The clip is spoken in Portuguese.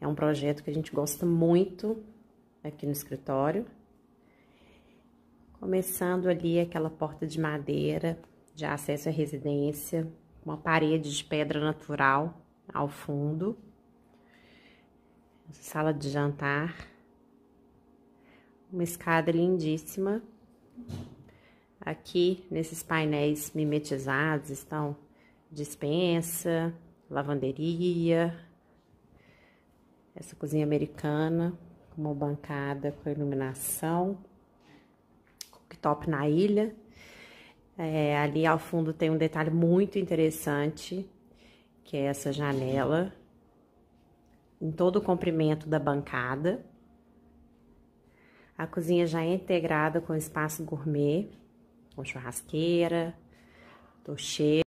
É um projeto que a gente gosta muito aqui no escritório. Começando ali aquela porta de madeira de acesso à residência, uma parede de pedra natural ao fundo, sala de jantar, uma escada lindíssima. Aqui nesses painéis mimetizados estão dispensa, lavanderia, essa cozinha americana, com uma bancada com iluminação, cooktop na ilha. É, ali ao fundo tem um detalhe muito interessante, que é essa janela, em todo o comprimento da bancada. A cozinha já é integrada com o espaço gourmet, com churrasqueira, tocheira.